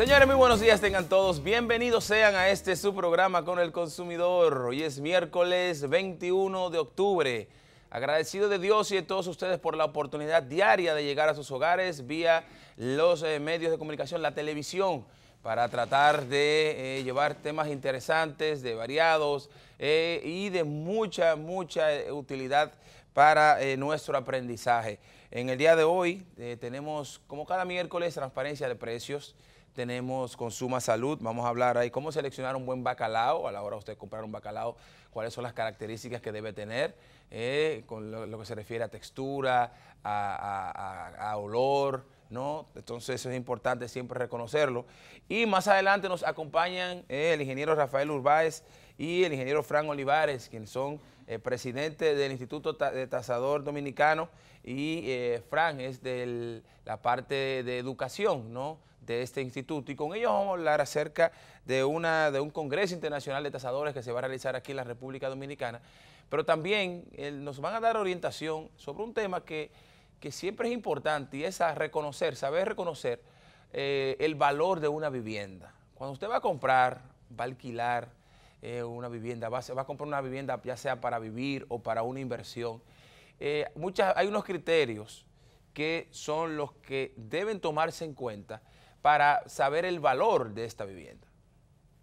Señores, muy buenos días tengan todos. Bienvenidos sean a este su programa con el consumidor. Hoy es miércoles 21 de octubre. Agradecido de Dios y de todos ustedes por la oportunidad diaria de llegar a sus hogares vía los eh, medios de comunicación, la televisión, para tratar de eh, llevar temas interesantes, de variados eh, y de mucha, mucha utilidad para nuestro aprendizaje. En el día de hoy tenemos, como cada miércoles, transparencia de precios, tenemos Consuma Salud, vamos a hablar ahí cómo seleccionar un buen bacalao, a la hora de usted comprar un bacalao, cuáles son las características que debe tener, eh, con lo, que se refiere a textura, a, olor, ¿no? Entonces es importante siempre reconocerlo. Y más adelante nos acompañan eh, el ingeniero Rafael Urbáez y el ingeniero Fran Olivares, quienes son presidentes eh, presidente del Instituto de Tasador Dominicano y Fran es de la parte de educación, ¿no? de este instituto y con ellos vamos a hablar acerca de, de un Congreso Internacional de Tasadores que se va a realizar aquí en la República Dominicana, pero también nos van a dar orientación sobre un tema que, siempre es importante y es a reconocer, saber reconocer eh, el valor de una vivienda. Cuando usted va a comprar, va a alquilar eh, una vivienda, va a, comprar una vivienda ya sea para vivir o para una inversión, eh, muchas, hay unos criterios que son los que deben tomarse en cuenta para saber el valor de esta vivienda,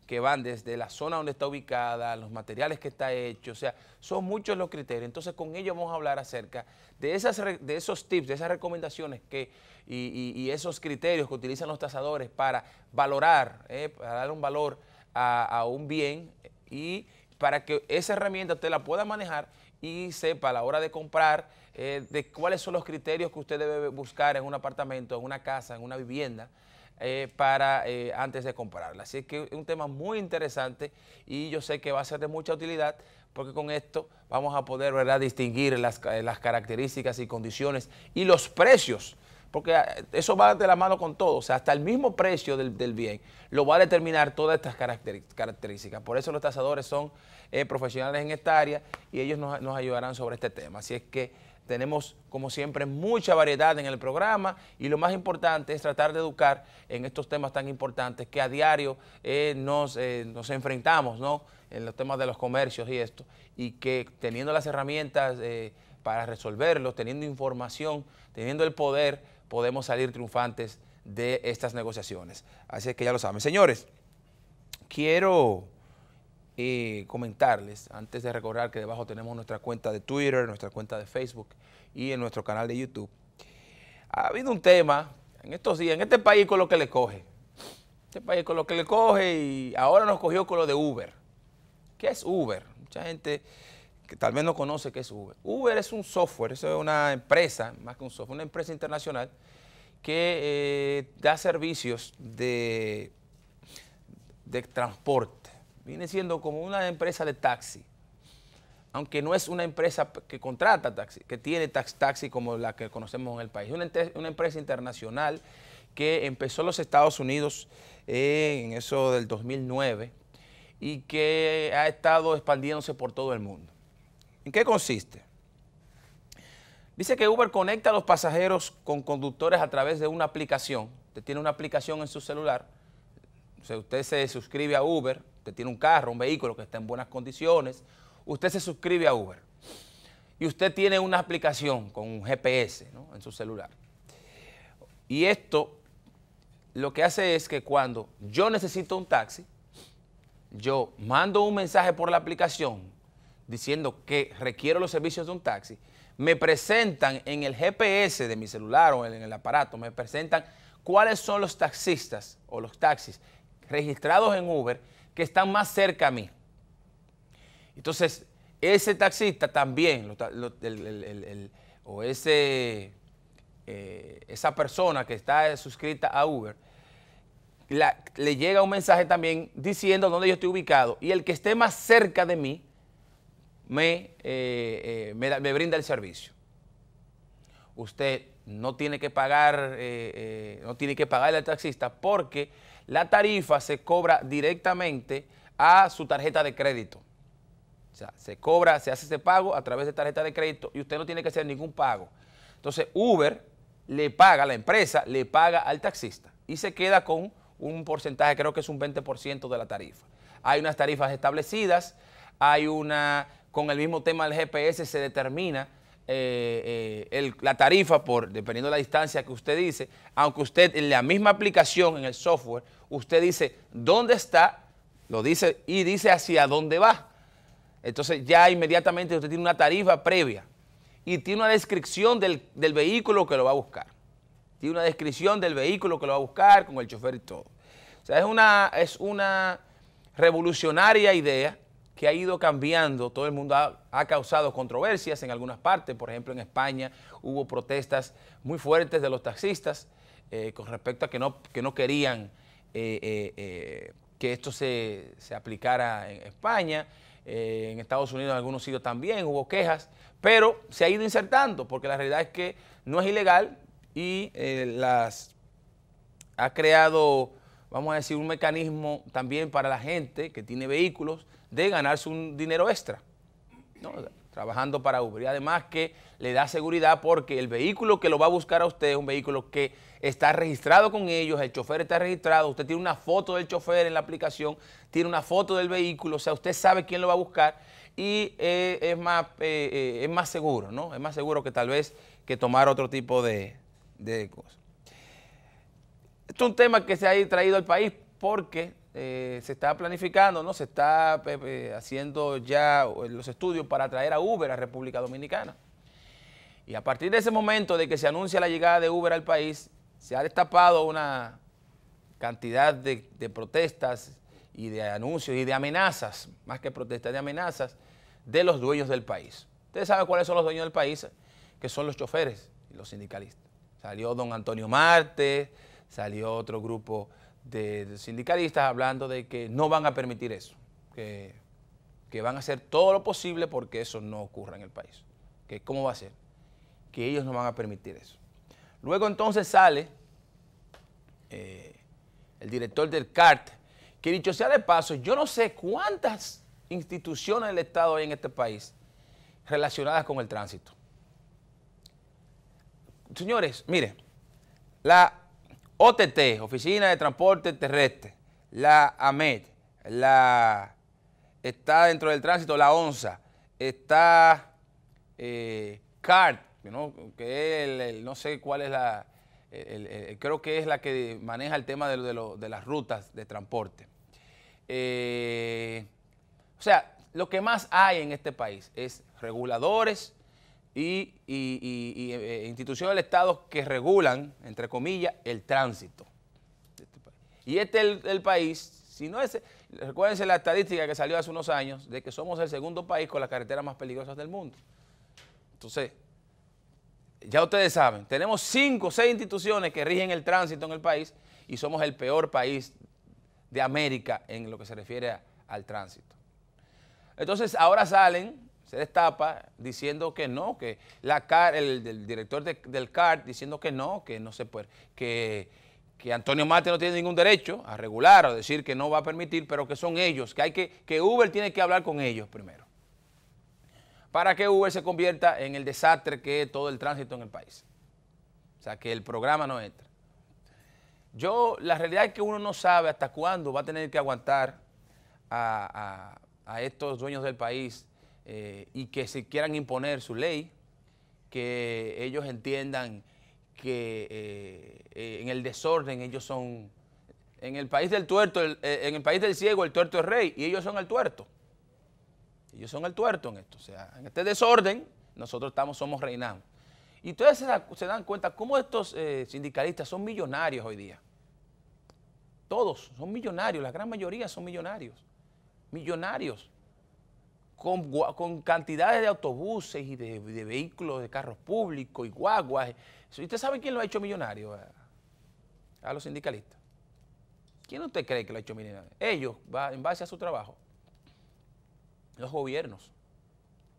que van desde la zona donde está ubicada, los materiales que está hecho, o sea, son muchos los criterios. Entonces, con ello vamos a hablar acerca de, esas, de esos tips, de esas recomendaciones que, y, esos criterios que utilizan los tasadores para valorar, eh, para dar un valor a, un bien y para que esa herramienta usted la pueda manejar y sepa a la hora de comprar eh, de cuáles son los criterios que usted debe buscar en un apartamento, en una casa, en una vivienda, eh, para eh, antes de comprarla. Así que es un tema muy interesante y yo sé que va a ser de mucha utilidad porque con esto vamos a poder ¿verdad? distinguir las, eh, características y condiciones y los precios porque ah, eso va de la mano con todo, o sea, hasta el mismo precio del, bien lo va a determinar todas estas características. Por eso los tasadores son profesionales en esta área y ellos nos, nos ayudarán sobre este tema. Así es que tenemos, como siempre, mucha variedad en el programa y lo más importante es tratar de educar en estos temas tan importantes que a diario eh, eh, nos, enfrentamos, ¿no? En los temas de los comercios y esto, y que teniendo las herramientas eh, para resolverlos, teniendo información, teniendo el poder, podemos salir triunfantes de estas negociaciones. Así es que ya lo saben. Señores, quiero y eh, comentarles, antes de recordar que debajo tenemos nuestra cuenta de Twitter, nuestra cuenta de Facebook y en nuestro canal de YouTube. Ha habido un tema en estos días, en este país con lo que le coge. Este país con lo que le coge y ahora nos cogió con lo de Uber. ¿Qué es Uber? Mucha gente que tal vez no conoce qué es Uber. Uber es un software, es una empresa, más que un software, una empresa internacional que eh, da servicios de, de transporte viene siendo como una empresa de taxi, aunque no es una empresa que contrata taxi, que tiene tax, taxi como la que conocemos en el país. Es una, empresa internacional que empezó en los Estados Unidos eh, en eso del 2009 y que ha estado expandiéndose por todo el mundo. ¿En qué consiste? Dice que Uber conecta a los pasajeros con conductores a través de una aplicación. Usted tiene una aplicación en su celular. usted se suscribe a Uber, que tiene un carro, un vehículo que está en buenas condiciones, usted se suscribe a Uber y usted tiene una aplicación con un GPS en su celular. Y esto lo que hace es que cuando yo necesito un taxi, yo mando un mensaje por la aplicación diciendo que requiero los servicios de un taxi, me presentan en el GPS de mi celular o en el aparato, me presentan cuáles son los taxistas o los taxis registrados en Uber que están más cerca a mí. Entonces, ese taxista también, o eh, esa persona que está suscrita a Uber, le llega un mensaje también diciendo dónde yo estoy ubicado y el que esté más cerca de mí me, eh, eh, me, brinda el servicio. Usted no tiene que pagar, no tiene que pagarle al taxista porque la tarifa se cobra directamente a su tarjeta de crédito. O sea, se cobra, se hace ese pago a través de tarjeta de crédito y usted no tiene que hacer ningún pago. Entonces, Uber le paga, la empresa le paga al taxista y se queda con un porcentaje, creo que es un 20% de la tarifa. Hay unas tarifas establecidas, hay una, con el mismo tema del GPS se determina eh, eh, la tarifa por, dependiendo de la distancia que usted dice, aunque usted en la misma aplicación, en el software, usted dice dónde está, lo dice y dice hacia dónde va. Entonces ya inmediatamente usted tiene una tarifa previa y tiene una descripción del, vehículo que lo va a buscar. Tiene una descripción del vehículo que lo va a buscar con el chofer y todo. O sea, es una, es una revolucionaria idea que ha ido cambiando, todo el mundo ha, causado controversias en algunas partes, por ejemplo en España hubo protestas muy fuertes de los taxistas eh, con respecto a que no, que no querían eh, eh, eh, que esto se, se, aplicara en España, en Estados Unidos en algunos sitios también hubo quejas, pero se ha ido insertando porque la realidad es que no es ilegal y las ha creado, vamos a decir, un mecanismo también para la gente que tiene vehículos de ganarse un dinero extra. ¿no? trabajando para Uber. Y además que le da seguridad porque el vehículo que lo va a buscar a usted es un vehículo que está registrado con ellos, el chofer está registrado, usted tiene una foto del chofer en la aplicación, tiene una foto del vehículo, o sea, usted sabe quién lo va a buscar y eh, es, más, eh, eh, es más seguro, ¿no? Es más seguro que tal vez que tomar otro tipo de, cosas. Esto es un tema que se ha traído al país porque eh, se está planificando, ¿no? Se está eh, eh, haciendo ya los estudios para traer a Uber a República Dominicana. Y a partir de ese momento de que se anuncia la llegada de Uber al país, se ha destapado una cantidad de, de protestas y de anuncios y de amenazas, más que protestas, de amenazas de los dueños del país. Ustedes saben cuáles son los dueños del país, que son los choferes y los sindicalistas. Salió don Antonio Marte, salió otro grupo de, sindicalistas hablando de que no van a permitir eso, que, van a hacer todo lo posible porque eso no ocurra en el país. Que ¿Cómo va a ser? Que ellos no van a permitir eso. Luego entonces sale eh, el director del CART, que dicho sea de paso, yo no sé cuántas instituciones del Estado hay en este país relacionadas con el tránsito. Señores, mire, la OTT, Oficina de Transporte Terrestre, la AMET, la, está dentro del tránsito la ONSA, está eh, CART, que no sé cuál es la, creo que es la que maneja el tema de, las rutas de transporte. Eh, o sea, lo que más hay en este país es reguladores, y, eh, eh, instituciones del Estado que regulan, entre comillas, el tránsito. Este y este es el, país, si no es, recuérdense la estadística que salió hace unos años, de que somos el segundo país con las carreteras más peligrosas del mundo. Entonces, ya ustedes saben, tenemos cinco o seis instituciones que rigen el tránsito en el país y somos el peor país de América en lo que se refiere al tránsito. Entonces, ahora salen se destapa diciendo que no, que la el, director del CAR diciendo que no, que no se puede, que, Antonio Mate no tiene ningún derecho a regular o decir que no va a permitir, pero que son ellos, que hay que, que Uber tiene que hablar con ellos primero. Para que Uber se convierta en el desastre que es todo el tránsito en el país. O sea, que el programa no entra. Yo, la realidad es que uno no sabe hasta cuándo va a tener que aguantar a estos dueños del país eh, y que se quieran imponer su ley, que ellos entiendan que eh, eh, en el desorden ellos son, en el país del tuerto, en el país del ciego el tuerto es rey y ellos son el tuerto. Ellos son el tuerto en esto, o sea, en este desorden nosotros estamos, somos reinados. Y ustedes se, se, dan cuenta cómo estos sindicalistas son millonarios hoy día. Todos son millonarios, la gran mayoría son millonarios. Millonarios con, cantidades de autobuses y de, vehículos, de carros públicos y guaguas. usted sabe quién lo ha hecho millonario a, los sindicalistas? ¿Quién usted cree que lo ha hecho millonario? Ellos, va, en base a su trabajo. Los gobiernos,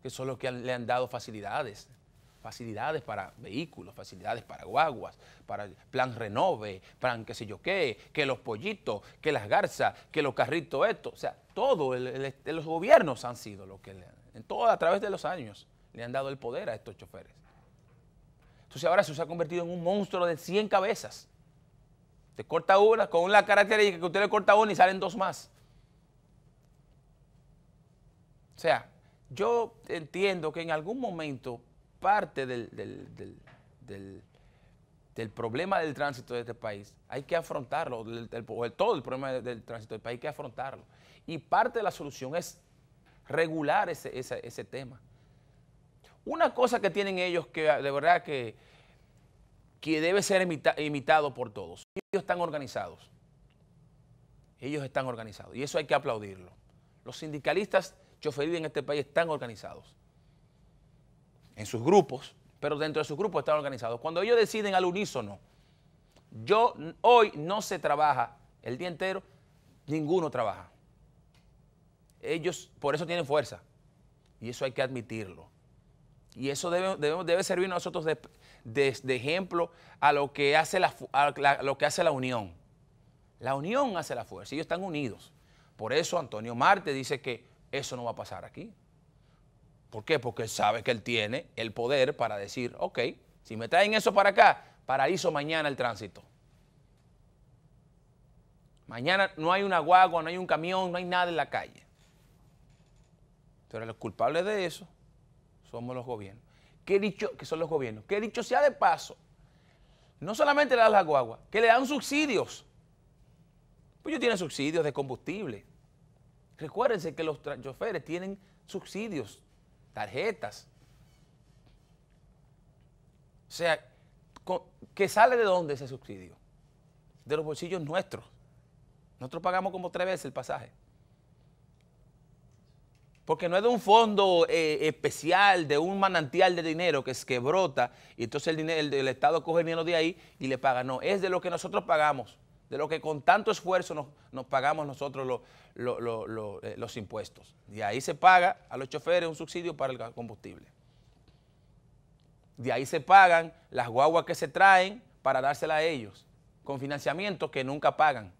que son los que le han dado facilidades, facilidades para vehículos, facilidades para guaguas, para plan renove, plan que sé yo qué, que los pollitos, que las garzas, que los carritos, estos, O sea, todo, los gobiernos han sido los que le, en todo, a través de los años le han dado el poder a estos choferes. Entonces ahora se, se ha convertido en un monstruo de 100 cabezas. Te corta una con una característica que usted le corta una y salen dos más. O sea, yo entiendo que en algún momento parte del del problema del tránsito de este país, hay que afrontarlo, o todo el problema del, tránsito del país hay que afrontarlo. Y parte de la solución es regular ese, tema. Una cosa que tienen ellos que de verdad que, que debe ser imitado por todos. Ellos están organizados. Ellos están organizados. Y eso hay que aplaudirlo. Los sindicalistas choferidos en este país están organizados. En sus grupos, pero dentro de su grupo están organizados. Cuando ellos deciden al unísono, yo hoy no se trabaja el día entero, ninguno trabaja. Ellos por eso tienen fuerza y eso hay que admitirlo. Y eso debe, servir nosotros de, ejemplo a lo, que hace la, a lo que hace la unión. La unión hace la fuerza, ellos están unidos. Por eso Antonio Marte dice que eso no va a pasar aquí. ¿Por qué? Porque sabe que él tiene el poder para decir, ok, si me traen eso para acá, paralizo mañana el tránsito. Mañana no hay una guagua, no hay un camión, no hay nada en la calle. Pero los culpables de eso somos los gobiernos. ¿Qué dicho que son los gobiernos? he dicho sea de paso, no solamente le dan las guaguas, que le dan subsidios. Pues ellos tienen subsidios de combustible. Recuérdense que los choferes tienen subsidios tarjetas. O sea, ¿que sale de dónde ese subsidio? De los bolsillos nuestros. Nosotros pagamos como tres veces el pasaje. Porque no es de un fondo eh, especial, de un manantial de dinero que, es, que brota y entonces el, Estado coge dinero de ahí y le paga. No, es de lo que nosotros pagamos de lo que con tanto esfuerzo nos, pagamos nosotros eh, los impuestos. De ahí se paga a los choferes un subsidio para el combustible. De ahí se pagan las guaguas que se traen para dársela a ellos, con financiamiento que nunca pagan.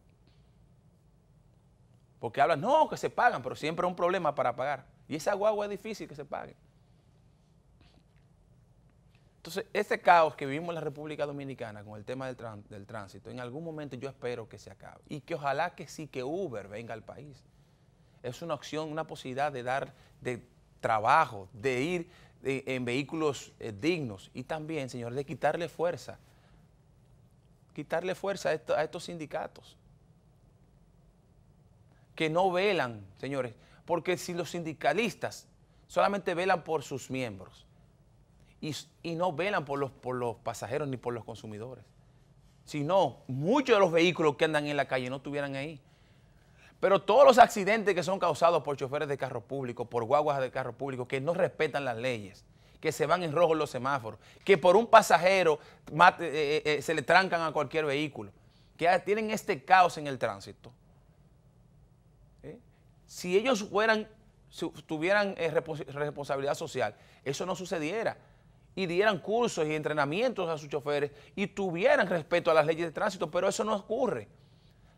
Porque hablan, no, que se pagan, pero siempre es un problema para pagar. Y esa guagua es difícil que se pague. Entonces, ese caos que vivimos en la República Dominicana con el tema del, tránsito, en algún momento yo espero que se acabe y que ojalá que sí que Uber venga al país. Es una opción, una posibilidad de dar de trabajo, de ir eh, en vehículos eh, dignos y también, señores, de quitarle fuerza, quitarle fuerza a estos sindicatos que no velan, señores, porque si los sindicalistas solamente velan por sus miembros, y, no velan por los, por los pasajeros ni por los consumidores. Si no, muchos de los vehículos que andan en la calle no estuvieran ahí. Pero todos los accidentes que son causados por choferes de carro público, por guaguas de carro público que no respetan las leyes, que se van en rojo los semáforos, que por un pasajero eh, eh, eh, se le trancan a cualquier vehículo, que tienen este caos en el tránsito. Si ellos fueran, tuvieran responsabilidad social, eso no sucediera y dieran cursos y entrenamientos a sus choferes y tuvieran respeto a las leyes de tránsito, pero eso no ocurre.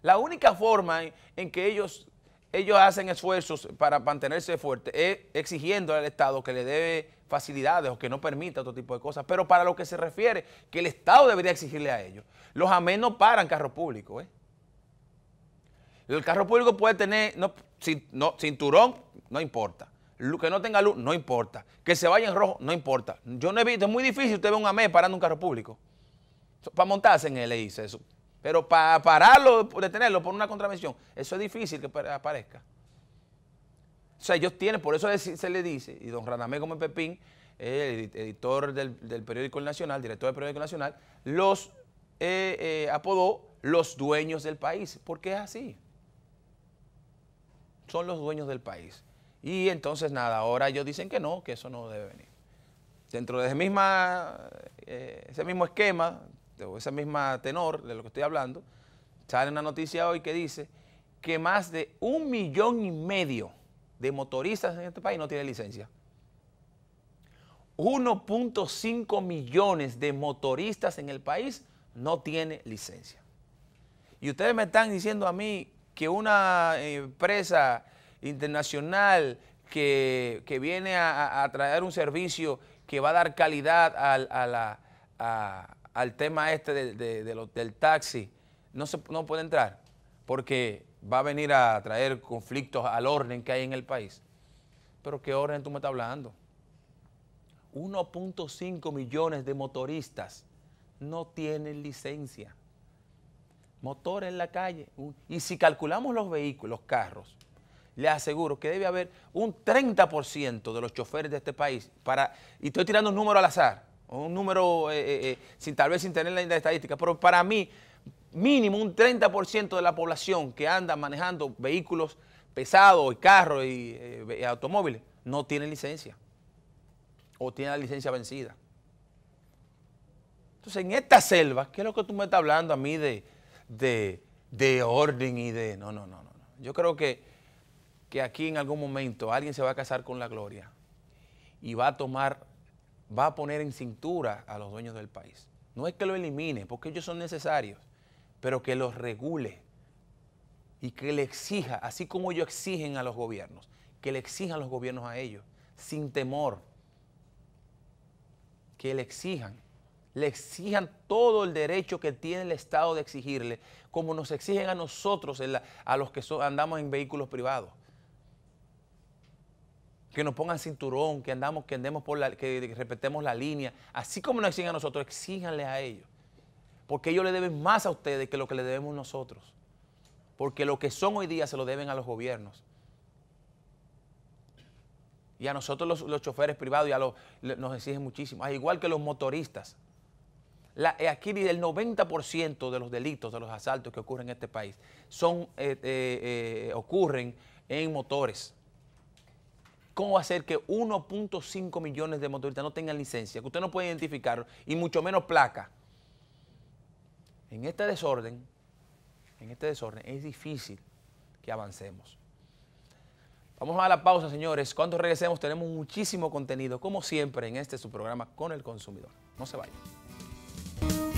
La única forma en, que ellos, ellos hacen esfuerzos para mantenerse fuertes es exigiendo al Estado que le debe facilidades o que no permita otro tipo de cosas, pero para lo que se refiere, que el Estado debería exigirle a ellos. Los AME no paran carro público, ¿eh? El carro público puede tener no, cinturón, no importa que no tenga luz, no importa. Que se vaya en rojo, no importa. Yo no he visto, es muy difícil usted ve un AME parando un carro público. Para montarse en él, le dice eso. Pero para pararlo, detenerlo por una contravención, eso es difícil que aparezca. O sea, ellos tienen, por eso se le dice, y don Ranamé Gómez Pepín, el editor del, periódico Nacional, director del periódico Nacional, los eh, eh, apodó los dueños del país, porque es así. Son los dueños del país. Y entonces nada, ahora ellos dicen que no, que eso no debe venir. Dentro de ese, misma, eh, ese mismo esquema, o ese mismo tenor de lo que estoy hablando, sale una noticia hoy que dice que más de un millón y medio de motoristas en este país no tiene licencia. 1.5 millones de motoristas en el país no tiene licencia. Y ustedes me están diciendo a mí que una empresa internacional que, viene a, traer un servicio que va a dar calidad al, al tema este del taxi, no, no puede entrar porque va a venir a traer conflictos al orden que hay en el país. Pero ¿qué orden tú me estás hablando? 1.5 millones de motoristas no tienen licencia. Motor en la calle. Y si calculamos los vehículos, los carros, le aseguro que debe haber un 30% de los choferes de este país para, y estoy tirando un número al azar, un número eh, eh, eh, sin tal vez sin tener la estadística, pero para mí mínimo un 30% de la población que anda manejando vehículos pesados y carros y, automóviles no tiene licencia o tiene la licencia vencida. Entonces, en esta selva, ¿qué es lo que tú me estás hablando a mí de, de, de orden y de...? No, no, no, no. Yo creo que que aquí en algún momento alguien se va a casar con la gloria y va a tomar, va a poner en cintura a los dueños del país. No es que lo elimine, porque ellos son necesarios, pero que los regule y que le exija, así como ellos exigen a los gobiernos, que le exijan los gobiernos a ellos, sin temor, que le exijan, le exijan todo el derecho que tiene el Estado de exigirle, como nos exigen a nosotros, a los que andamos en vehículos privados que nos pongan cinturón, que andamos, que andemos por la, que respetemos la línea. Así como nos exigen a nosotros, exíjanle a ellos. Porque ellos le deben más a ustedes que lo que le debemos nosotros. Porque lo que son hoy día se lo deben a los gobiernos. Y a nosotros los, choferes privados y nos exigen muchísimo. Al igual que los motoristas. La, eh, aquí el 90% de los delitos, de los asaltos que ocurren en este país, son, eh, eh, ocurren en motores. ¿Cómo va que 1.5 millones de motoristas no tengan licencia, que usted no puede identificar y mucho menos placa? En este desorden, en este desorden, es difícil que avancemos. Vamos a la pausa, señores. Cuando regresemos tenemos muchísimo contenido, como siempre, en este su programa con el consumidor. No se vayan.